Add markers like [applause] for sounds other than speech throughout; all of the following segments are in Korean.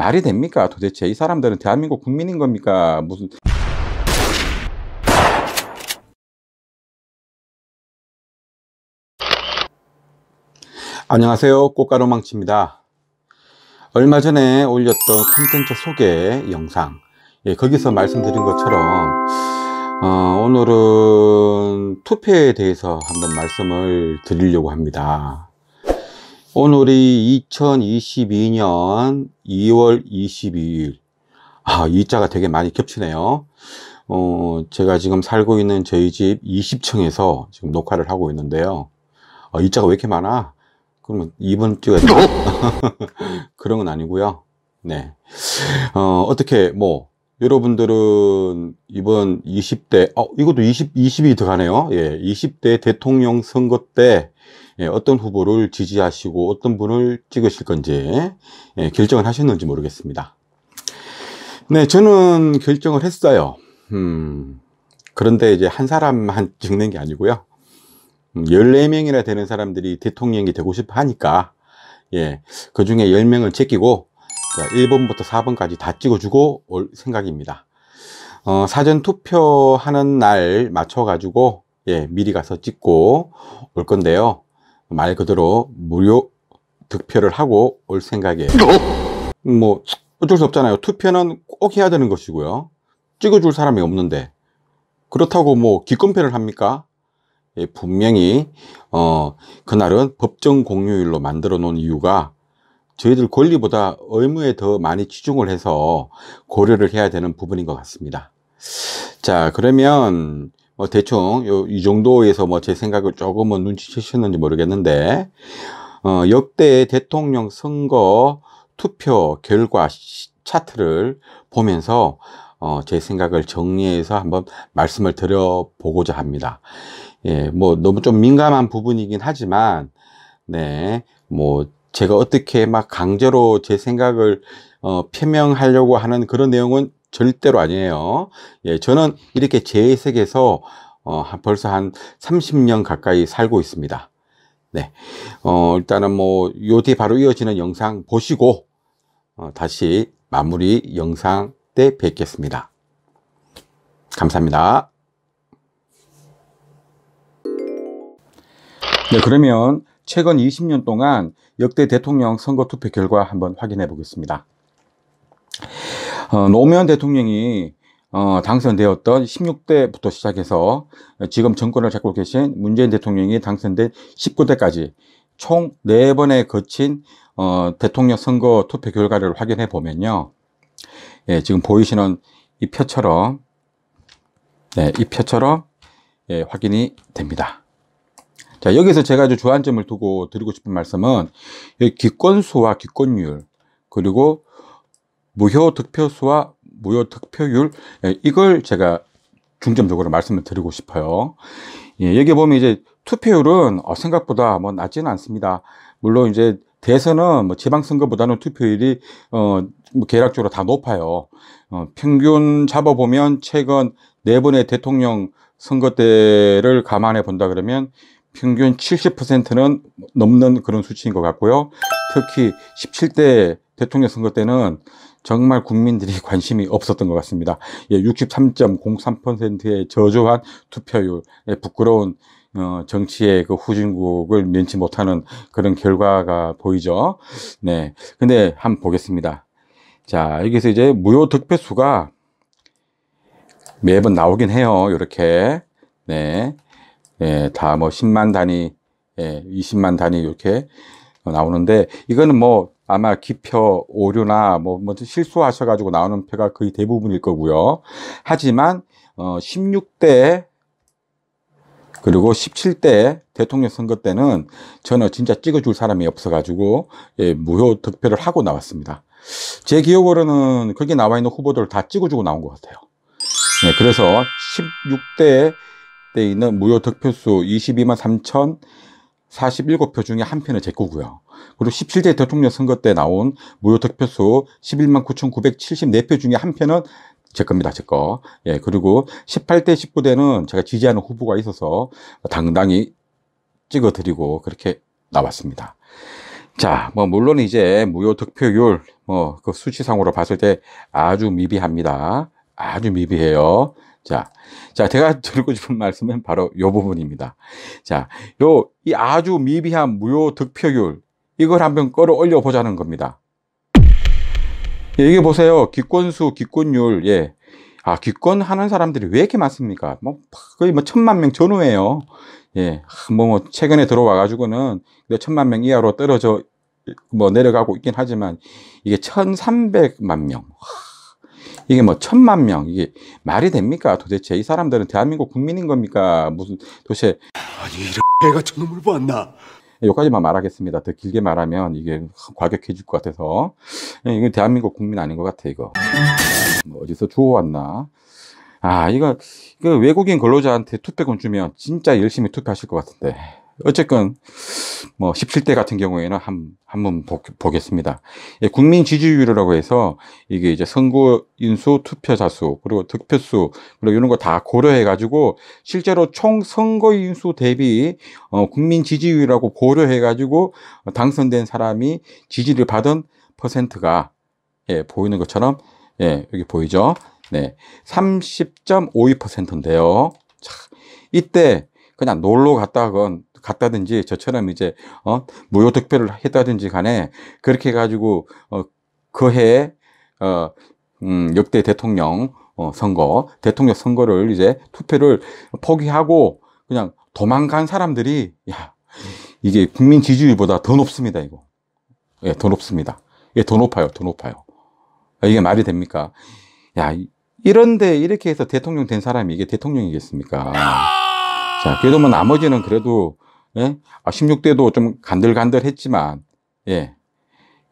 말이 됩니까? 도대체 이 사람들은 대한민국 국민인 겁니까? 무슨 안녕하세요. 꽃가루 망치입니다. 얼마 전에 올렸던 콘텐츠 소개 영상 예, 거기서 말씀드린 것처럼 어, 오늘은 투표에 대해서 한번 말씀을 드리려고 합니다. 오늘이 2022년 2월 22일 아, 이자가 되게 많이 겹치네요 어, 제가 지금 살고 있는 저희 집 20층에서 지금 녹화를 하고 있는데요 어, 아, 이자가 왜 이렇게 많아? 그러면 2번 찍어야 돼 그런 건 아니고요 네. 어, 어떻게 뭐 여러분들은 이번 20대 어, 이것도 20, 20이 들어가네요 예, 20대 대통령 선거 때 예, 어떤 후보를 지지하시고 어떤 분을 찍으실 건지 예, 결정을 하셨는지 모르겠습니다. 네, 저는 결정을 했어요. 음, 그런데 이제 한 사람만 [laughs] 찍는 게 아니고요. 14명이나 음, 되는 사람들이 대통령이 되고 싶어 하니까, 예, 그 중에 10명을 제끼고, 자, 1번부터 4번까지 다 찍어주고 올 생각입니다. 어, 사전 투표하는 날 맞춰가지고, 예, 미리 가서 찍고 올 건데요. 말 그대로 무료 득표를 하고 올 생각이에요. 뭐 어쩔 수 없잖아요. 투표는 꼭 해야 되는 것이고요. 찍어줄 사람이 없는데 그렇다고 뭐 기권패를 합니까? 예, 분명히 어, 그날은 법정 공휴일로 만들어 놓은 이유가 저희들 권리보다 의무에 더 많이 치중을 해서 고려를 해야 되는 부분인 것 같습니다. 자 그러면 뭐 대충 요, 이 정도에서 뭐 제 생각을 조금은 눈치채셨는지 모르겠는데 어, 역대 대통령 선거 투표 결과 차트를 보면서 어, 제 생각을 정리해서 한번 말씀을 드려보고자 합니다. 예, 뭐 너무 좀 민감한 부분이긴 하지만, 네, 뭐 제가 어떻게 막 강제로 제 생각을 어, 표명하려고 하는 그런 내용은 절대로 아니에요. 예, 저는 이렇게 제세계에서 어, 벌써 한 30년 가까이 살고 있습니다. 네. 어, 일단은 뭐, 요 뒤 바로 이어지는 영상 보시고, 어, 다시 마무리 영상 때 뵙겠습니다. 감사합니다. 네, 그러면 최근 20년 동안 역대 대통령 선거 투표 결과 한번 확인해 보겠습니다. 어, 노무현 대통령이 어, 당선되었던 16대부터 시작해서 지금 정권을 잡고 계신 문재인 대통령이 당선된 19대까지 총 4번에 거친 어, 대통령 선거 투표 결과를 확인해 보면요. 예, 지금 보이시는 이 표처럼 네, 이 표처럼 예, 확인이 됩니다. 자, 여기서 제가 아주 주안점을 두고 드리고 싶은 말씀은 기권수와 기권율 그리고 무효 득표수와 무효 득표율 예, 이걸 제가 중점적으로 말씀을 드리고 싶어요. 예, 여기 보면 이제 투표율은 어, 생각보다 뭐 낮지는 않습니다. 물론 이제 대선은 뭐 지방선거보다는 투표율이 어, 뭐 계략적으로 다 높아요. 어, 평균 잡아보면 최근 네 번의 대통령 선거 때를 감안해 본다 그러면 평균 70%는 넘는 그런 수치인 것 같고요. 특히 17대 대통령 선거 때는 정말 국민들이 [laughs] 관심이 없었던 것 같습니다. 예, 63.03%의 저조한 투표율, 예, 부끄러운 어, 정치의 그 후진국을 면치 못하는 그런 결과가 보이죠. 네, 근데 한번 보겠습니다. 자, 여기서 이제 무효 득표수가 매번 나오긴 해요. 이렇게 네, 예, 다 뭐 10만 단위, 예, 20만 단위 이렇게 나오는데 이거는 뭐 아마 기표 오류나 뭐, 뭐 실수하셔가지고 나오는 표가 거의 대부분일 거고요. 하지만 어, 16대 그리고 17대 대통령 선거 때는 저는 진짜 찍어줄 사람이 없어가지고 예, 무효 득표를 하고 나왔습니다. 제 기억으로는 거기 나와 있는 후보들을 다 찍어주고 나온 것 같아요. 네, 그래서 16대 때 있는 무효 득표수 22만 3천 4 7표 중에 한 표는 제 거고요. 그리고 1 7대 대통령 선거 때 나온 무효 득표수 1 1만9 9 7 4표 중에 한 표는 제 겁니다, 제 거. 예, 그리고 1 8대1 9 대는 제가 지지하는 후보가 있어서 당당히 찍어드리고 그렇게 나왔습니다. 자, 뭐, 물론 이제 무효 득표율, 뭐, 그 수치상으로 봤을 때 아주 미비합니다. 아주 미비해요. 자, 자, 제가 [laughs] 드리고 싶은 말씀은 바로 요 부분입니다. 자, 요, 이 아주 미비한 무효 득표율, 이걸 한번 끌어 올려 보자는 겁니다. 예, 이게 보세요. 기권수, 기권율, 예. 아, 기권하는 사람들이 왜 이렇게 많습니까? 뭐, 거의 뭐 천만 명전후에요 예, 뭐, 뭐 최근에 들어와가지고는 천만 명 이하로 떨어져, 뭐, 내려가고 있긴 하지만, 이게 천삼백만 명. 이게 뭐 천만 명 이게 말이 됩니까 도대체 이 사람들은 대한민국 국민인 겁니까 무슨 도대체 아니 이런 [laughs] 애가 저놈을 봤나 여기까지만 말하겠습니다 더 길게 말하면 이게 과격해질 것 같아서 예, 이건 대한민국 국민 아닌 것 같아 이거 뭐 어디서 주워왔나 아 이거 그 외국인 근로자한테 투표권 주면 진짜 열심히 투표하실 것 같은데 어쨌건 뭐 17대 같은 경우에는 한 한번 보겠습니다. 예, 국민 지지율이라고 해서 이게 이제 선거 인수, 투표자 수, 그리고 득표수, 그리고 이런 거 다 고려해 가지고 실제로 총 선거 인수 대비 어, 국민 지지율이라고 고려해 가지고 당선된 사람이 지지를 받은 퍼센트가 예, 보이는 것처럼 예, 여기 보이죠? 네. 30.52%인데요. 이때 그냥 놀러 갔다건 갔다든지 저처럼 이제 어 무효 득표를 했다든지 간에 그렇게 해 가지고 어그 해에 어 음, 역대 대통령 어, 선거 대통령 선거를 이제 투표를 포기하고 그냥 도망간 사람들이 야 이게 국민 지지율보다 더 높습니다 이거 예더 높습니다 예더 높아요 더 높아요 아, 이게 말이 됩니까 야 이런데 이렇게 해서 대통령 된 사람이 이게 대통령이겠습니까? 자, 그래도 뭐 나머지는 그래도 예? 아, 16대도 좀 간들간들했지만 예.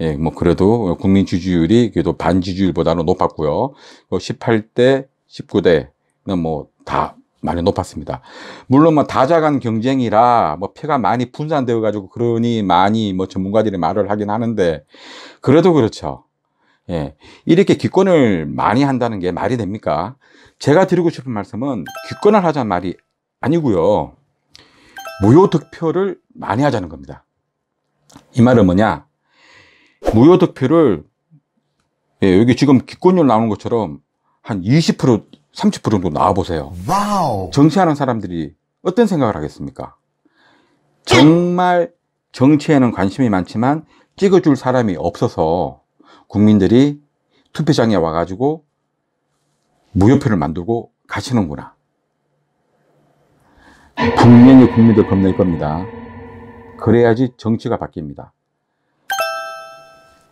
예, 뭐 그래도 국민 지지율이 그래도 반 지지율보다는 높았고요. 18대, 뭐 19대는 뭐 다 많이 높았습니다. 물론 뭐 다자간 경쟁이라 뭐 표가 많이 분산되어 가지고 그러니 많이 뭐 전문가들이 말을 하긴 하는데 그래도 그렇죠. 예. 이렇게 기권을 많이 한다는 게 말이 됩니까? 제가 드리고 싶은 말씀은 기권을 하자는 말이 아니고요. 무효 득표를 많이 하자는 겁니다. 이 말은 뭐냐? 무효 득표를 예, 여기 지금 기권율 나오는 것처럼 한 20%, 30% 정도 나와 보세요. 와우. 정치하는 사람들이 어떤 생각을 하겠습니까? 정말 정치에는 관심이 많지만 찍어줄 사람이 없어서 국민들이 투표장에 와가지고 무효표를 만들고 가시는구나. 분명히 국민들 겁낼 겁니다. 그래야지 정치가 바뀝니다.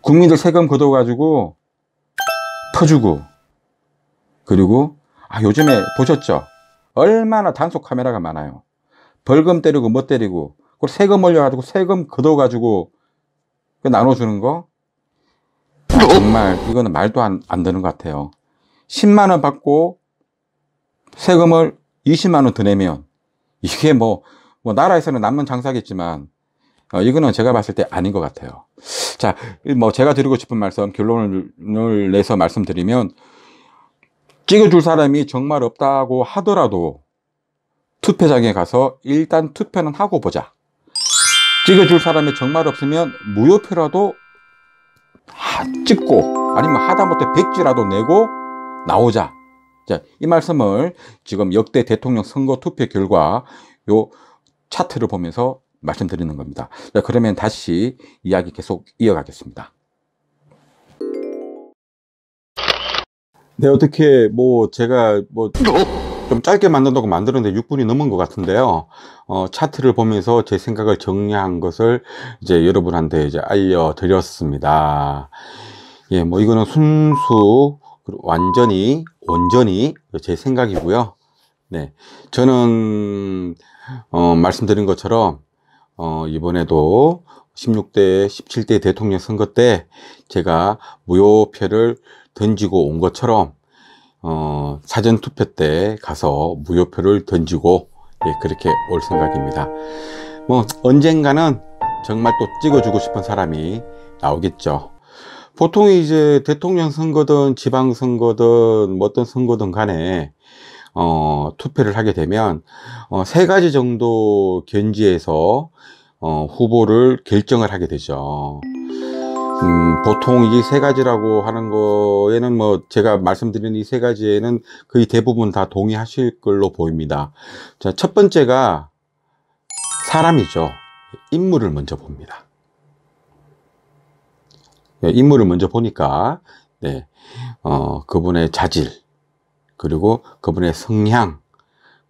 국민들 세금 걷어가지고 터주고 그리고 아 요즘에 보셨죠? 얼마나 단속 카메라가 많아요. 벌금 때리고 못 뭐 때리고 그걸 세금 올려가지고 세금 걷어가지고 그 나눠주는 거 정말 이거는 말도 안, 안 되는 것 같아요. 10만 원 받고 세금을 20만 원더 내면 이게 뭐, 뭐 나라에서는 남는 장사겠지만 어, 이거는 제가 봤을 때 아닌 것 같아요. 자, 뭐 제가 드리고 싶은 말씀 결론을 내서 말씀드리면 찍어줄 사람이 정말 없다고 하더라도 투표장에 가서 일단 투표는 하고 보자. 찍어줄 사람이 정말 없으면 무효표라도 찍고 아니면 하다못해 백지라도 내고 나오자. 자, 이 말씀을 지금 역대 대통령 선거 투표 결과 요 차트를 보면서 말씀드리는 겁니다. 자, 그러면 다시 이야기 계속 이어가겠습니다. 네, 어떻게 뭐 제가 뭐 좀 짧게 만든다고 만들었는데 6분이 넘은 것 같은데요. 어, 차트를 보면서 제 생각을 정리한 것을 이제 여러분한테 이제 알려드렸습니다. 예, 뭐 이거는 순수 완전히 온전히 제 생각이고요. 네, 저는 어, 말씀드린 것처럼 어, 이번에도 16대 17대 대통령 선거 때 제가 무효표를 던지고 온 것처럼 어, 사전 투표 때 가서 무효표를 던지고 예, 그렇게 올 생각입니다. 뭐 언젠가는 정말 또 찍어주고 싶은 사람이 나오겠죠. 보통 이제 대통령 선거든 지방 선거든 뭐 어떤 선거든 간에 어, 투표를 하게 되면 어, 세 가지 정도 견지에서 어, 후보를 결정을 하게 되죠. 음, 보통 이 세 가지라고 하는 거에는 뭐 제가 말씀드린 이 세 가지에는 거의 대부분 다 동의하실 걸로 보입니다. 자, 첫 번째가 사람이죠. 인물을 먼저 봅니다. 예, 인물을 먼저 보니까 네, 어, 그분의 자질 그리고 그분의 성향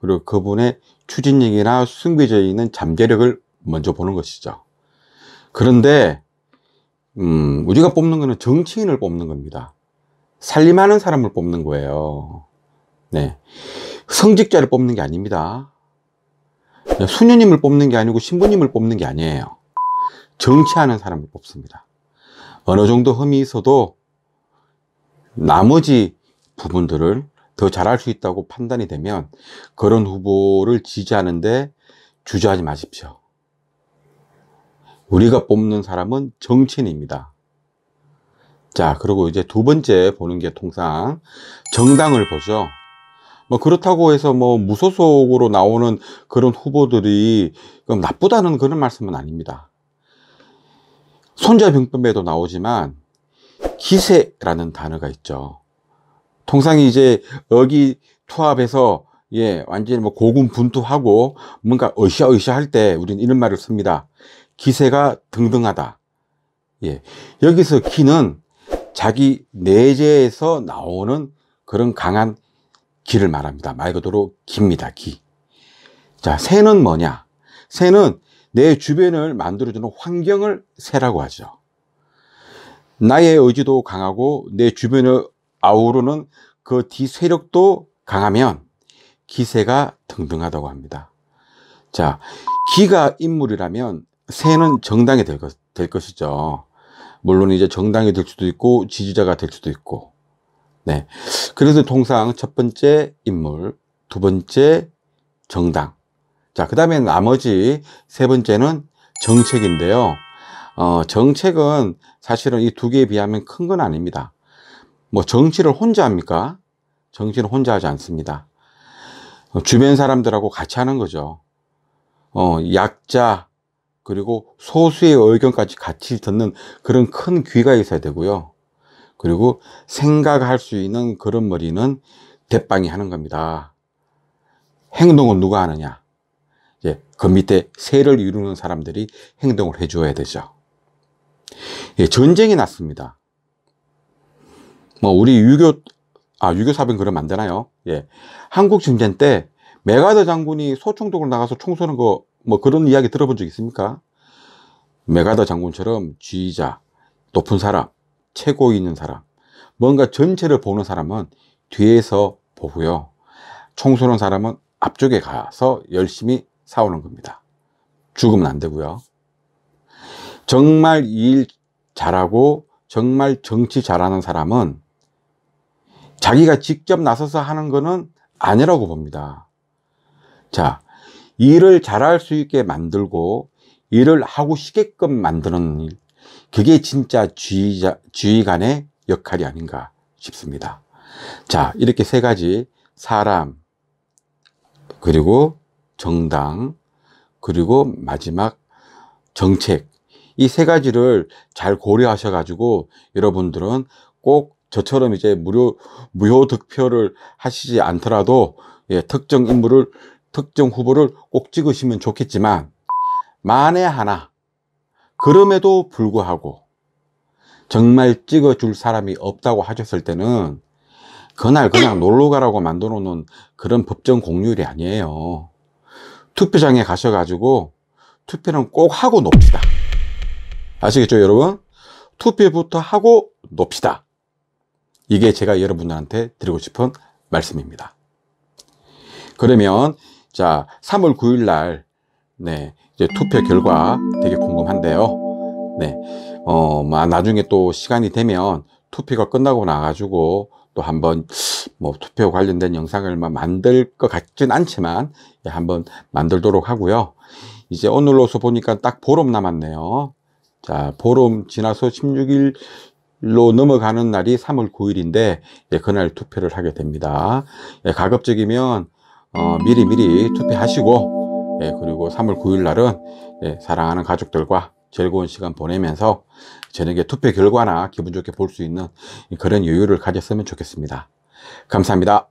그리고 그분의 추진력이나 숨겨져 있는 잠재력을 먼저 보는 것이죠. 그런데 음, 우리가 뽑는 것은 정치인을 뽑는 겁니다. 살림하는 사람을 뽑는 거예요. 네. 성직자를 뽑는 게 아닙니다. 네, 수녀님을 뽑는 게 아니고 신부님을 뽑는 게 아니에요. 정치하는 사람을 뽑습니다. 어느 정도 흠이 있어도 나머지 부분들을 더 잘할 수 있다고 판단이 되면 그런 후보를 지지하는데 주저하지 마십시오. 우리가 뽑는 사람은 정치인입니다. 자, 그리고 이제 두 번째 보는 게 통상 정당을 보죠. 뭐 그렇다고 해서 뭐 무소속으로 나오는 그런 후보들이 그럼 나쁘다는 그런 말씀은 아닙니다. 손자병법에도 나오지만 기세라는 단어가 있죠. 통상이 이제 어기 투합해서 예, 완전히 뭐 고군분투하고 뭔가 으쌰으쌰 할때 우리는 이런 말을 씁니다. 기세가 등등하다. 예. 여기서 기는 자기 내재에서 나오는 그런 강한 기를 말합니다. 말 그대로 기입니다. 기. 자, 새는 뭐냐? 새는 내 주변을 만들어주는 환경을 새라고 하죠. 나의 의지도 강하고 내 주변을 아우르는 그 뒤세력도 강하면 기세가 등등하다고 합니다. 자, 기가 인물이라면 새는 정당이 될, 것, 될 것이죠. 물론 이제 정당이 될 수도 있고 지지자가 될 수도 있고. 네. 그래서 통상 첫 번째 인물, 두 번째 정당, 자, 그 다음에 나머지 세 번째는 정책인데요. 어, 정책은 사실은 이 두 개에 비하면 큰 건 아닙니다. 뭐 정치를 혼자 합니까? 정치는 혼자 하지 않습니다. 어, 주변 사람들하고 같이 하는 거죠. 어, 약자, 그리고 소수의 의견까지 같이 듣는 그런 큰 귀가 있어야 되고요. 그리고 생각할 수 있는 그런 머리는 대빵이 하는 겁니다. 행동은 누가 하느냐? 예, 그 밑에 세를 이루는 사람들이 행동을 해줘야 되죠. 예, 전쟁이 났습니다. 뭐 우리 유교 아 유교 사병 그럼 안 되나요? 예, 한국 전쟁 때 메가더 장군이 소총독으로 나가서 총 쏘는 거 뭐 그런 이야기 들어본 적 있습니까? 메가더 장군처럼 지휘자, 높은 사람, 최고 있는 사람, 뭔가 전체를 보는 사람은 뒤에서 보고요. 총 쏘는 사람은 앞쪽에 가서 열심히 사오는 겁니다. 죽으면 안 되고요. 정말 일 잘하고 정말 정치 잘하는 사람은 자기가 직접 나서서 하는 거는 아니라고 봅니다. 자, 일을 잘할 수 있게 만들고 일을 하고 싶게끔 만드는 일. 그게 진짜 지휘자, 지휘관의 역할이 아닌가 싶습니다. 자, 이렇게 세 가지 사람, 그리고 정당, 그리고 마지막 정책. 이 세 가지를 잘 고려하셔 가지고 여러분들은 꼭 저처럼 이제 무료 무효 득표를 하시지 않더라도 예, 특정 인물을 특정 후보를 꼭 찍으시면 좋겠지만 만에 하나 그럼에도 불구하고 정말 찍어줄 사람이 없다고 하셨을 때는 그날 그냥 놀러 가라고 만들어 놓은 그런 법정 공휴일이 아니에요. 투표장에 가셔가지고 투표는 꼭 하고 놉시다. 아시겠죠, 여러분? 투표부터 하고 놉시다. 이게 제가 여러분들한테 드리고 싶은 말씀입니다. 그러면 자 3월 9일 날 네, 이제 투표 결과 되게 궁금한데요. 네, 어, 나중에 또 시간이 되면 투표가 끝나고 나가지고 또 한번 뭐 투표 관련된 영상을 뭐 만들 것 같진 않지만 예, 한번 만들도록 하고요. 이제 오늘로서 보니까 딱 보름 남았네요. 자, 보름 지나서 16일 로 넘어가는 날이 3월 9일인데 예, 그날 투표를 하게 됩니다. 예, 가급적이면 어, 미리 미리 투표하시고 예, 그리고 3월 9일 날은 예, 사랑하는 가족들과 즐거운 시간 보내면서 저녁에 투표 결과나 기분 좋게 볼 수 있는 그런 여유를 가졌으면 좋겠습니다. 감사합니다.